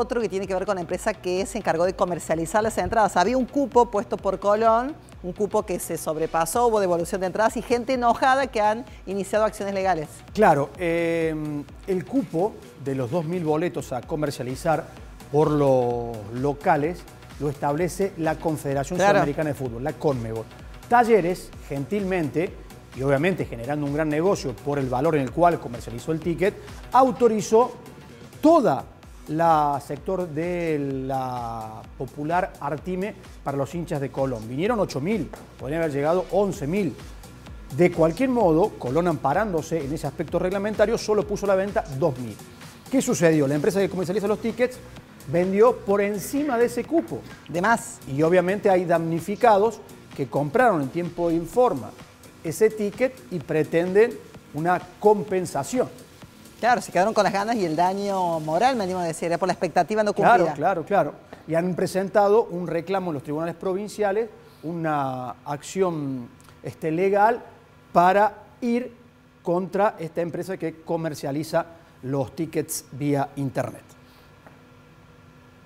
otro que tiene que ver con la empresa que se encargó de comercializar las entradas. Había un cupo puesto por Colón, un cupo que se sobrepasó, hubo devolución de entradas y gente enojada que han iniciado acciones legales. Claro, eh, el cupo de los 2.000 boletos a comercializar por los locales lo establece la Confederación Sudamericana de Fútbol, la CONMEBOL. Talleres, gentilmente, y obviamente generando un gran negocio por el valor en el cual comercializó el ticket, autorizó toda la sector de la popular Artime para los hinchas de Colón. Vinieron 8.000, podrían haber llegado 11.000. De cualquier modo, Colón amparándose en ese aspecto reglamentario solo puso la venta 2.000. ¿Qué sucedió? La empresa que comercializa los tickets vendió por encima de ese cupo. De más. Y obviamente hay damnificados que compraron en tiempo de informa ese ticket y pretenden una compensación. Claro, se quedaron con las ganas y el daño moral, me animo a decir, por la expectativa no cumplida. Claro, claro, claro. Y han presentado un reclamo en los tribunales provinciales, una acción este, legal para ir contra esta empresa que comercializa los tickets vía internet.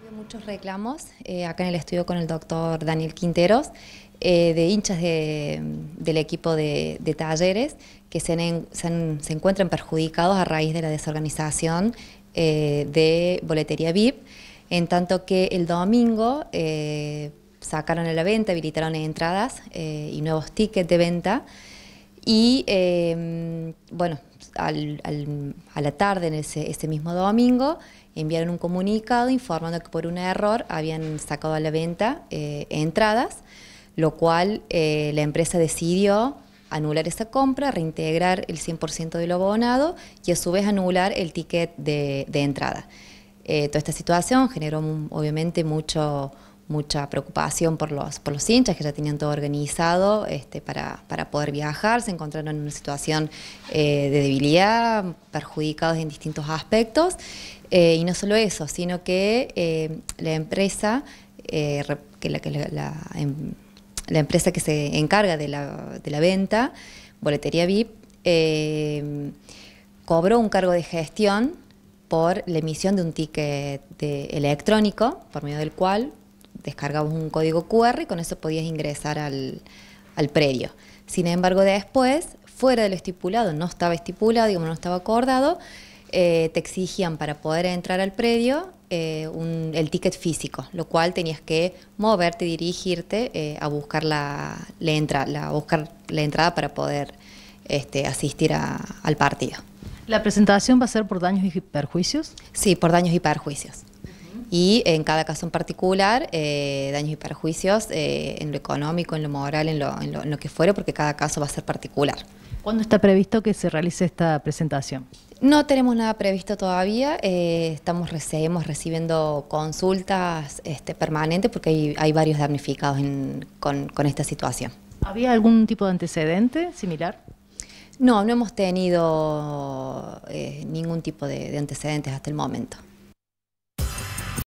hay muchos reclamos eh, acá en el estudio con el doctor Daniel Quinteros. Eh, de hinchas del equipo de, talleres que se, encuentran perjudicados a raíz de la desorganización eh, de boletería VIP, en tanto que el domingo eh, sacaron a la venta, habilitaron entradas y nuevos tickets de venta. Y bueno, a la tarde, en ese, ese mismo domingo, enviaron un comunicado informando que por un error habían sacado a la venta entradas lo cual eh, la empresa decidió anular esa compra, reintegrar el 100% de lo abonado y a su vez anular el ticket de, entrada. Eh, toda esta situación generó mm, obviamente mucho, mucha preocupación por los, por los hinchas que ya tenían todo organizado este, para, poder viajar, se encontraron en una situación eh, de debilidad, perjudicados en distintos aspectos. y no solo eso, sino que la empresa, que la, que la, em, la empresa que se encarga de la, de la venta, Boletería VIP, eh, cobró un cargo de gestión por la emisión de un ticket de, electrónico, por medio del cual descargabas un código QR y con eso podías ingresar al, al predio. Sin embargo, después, fuera de lo estipulado, no estaba estipulado, digamos, no estaba acordado, eh, te exigían para poder entrar al predio eh, el ticket físico, lo cual tenías que moverte, y dirigirte eh, a buscar la, entra, buscar la entrada para poder este, asistir al partido. ¿La presentación va a ser por daños y perjuicios? Sí, por daños y perjuicios. Y en cada caso en particular, daños y perjuicios en lo económico, en lo moral, en lo, en lo que fuera, porque cada caso va a ser particular. ¿Cuándo está previsto que se realice esta presentación? No tenemos nada previsto todavía, eh, estamos recibiendo consultas este, permanentes porque hay, varios damnificados con, esta situación. ¿Había algún tipo de antecedente similar? No, no hemos tenido eh, ningún tipo de antecedentes hasta el momento.